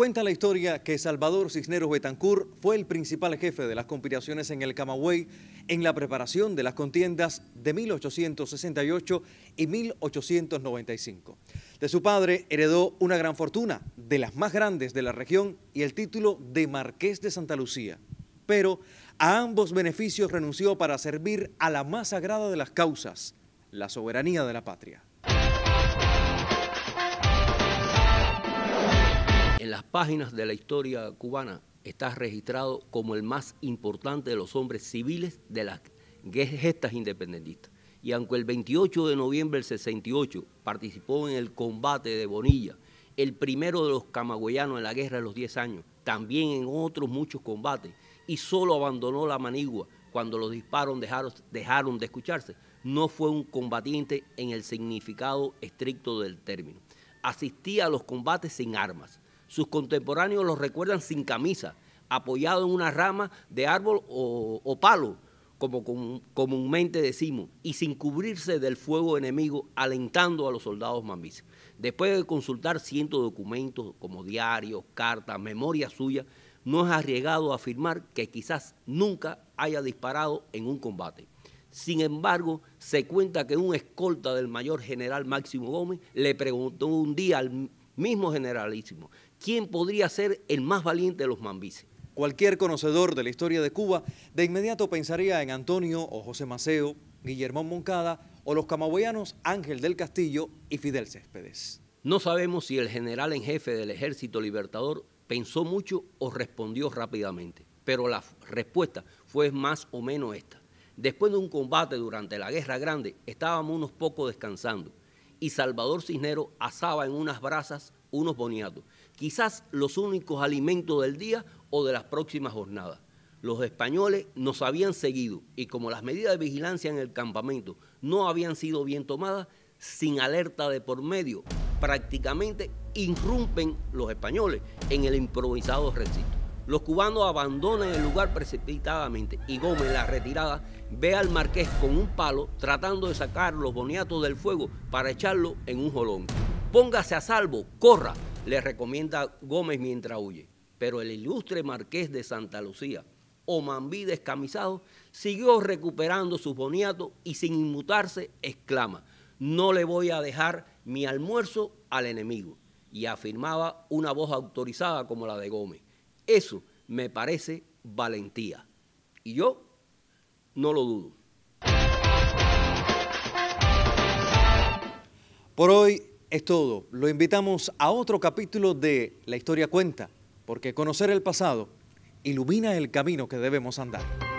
Cuenta la historia que Salvador Cisneros Betancourt fue el principal jefe de las conspiraciones en el Camagüey en la preparación de las contiendas de 1868 y 1895. De su padre heredó una gran fortuna, de las más grandes de la región, y el título de Marqués de Santa Lucía. Pero a ambos beneficios renunció para servir a la más sagrada de las causas, la soberanía de la patria. En las páginas de la historia cubana está registrado como el más importante de los hombres civiles de las gestas independentistas. Y aunque el 28 de noviembre del 68 participó en el combate de Bonilla, el primero de los camagüeyanos en la guerra de los 10 años, también en otros muchos combates, y solo abandonó la manigua cuando los disparos dejaron, dejaron de escucharse, no fue un combatiente en el significado estricto del término. Asistía a los combates sin armas, sus contemporáneos los recuerdan sin camisa, apoyado en una rama de árbol o, palo, como comúnmente decimos, y sin cubrirse del fuego enemigo, alentando a los soldados mambises. Después de consultar cientos de documentos como diarios, cartas, memorias suyas, no es arriesgado afirmar que quizás nunca haya disparado en un combate. Sin embargo, se cuenta que un escolta del mayor general Máximo Gómez le preguntó un día al, mismo generalísimo. ¿Quién podría ser el más valiente de los mambises? Cualquier conocedor de la historia de Cuba de inmediato pensaría en Antonio o José Maceo, Guillermo Moncada o los camagüeyanos Ángel del Castillo y Fidel Céspedes. No sabemos si el general en jefe del Ejército Libertador pensó mucho o respondió rápidamente, pero la respuesta fue más o menos esta. Después de un combate durante la Guerra Grande, estábamos unos pocos descansando y Salvador Cisnero asaba en unas brasas unos boniatos, quizás los únicos alimentos del día o de las próximas jornadas. Los españoles nos habían seguido y como las medidas de vigilancia en el campamento no habían sido bien tomadas, sin alerta de por medio, prácticamente irrumpen los españoles en el improvisado recinto. Los cubanos abandonan el lugar precipitadamente y Gómez, en la retirada, ve al marqués con un palo tratando de sacar los boniatos del fuego para echarlo en un jolón. Póngase a salvo, corra, le recomienda Gómez mientras huye. Pero el ilustre marqués de Santa Lucía, Omambí descamisado, siguió recuperando sus boniatos y sin inmutarse exclama, no le voy a dejar mi almuerzo al enemigo. Y afirmaba una voz autorizada como la de Gómez. Eso me parece valentía. Y yo no lo dudo. Por hoy es todo. Lo invitamos a otro capítulo de La historia cuenta, porque conocer el pasado ilumina el camino que debemos andar.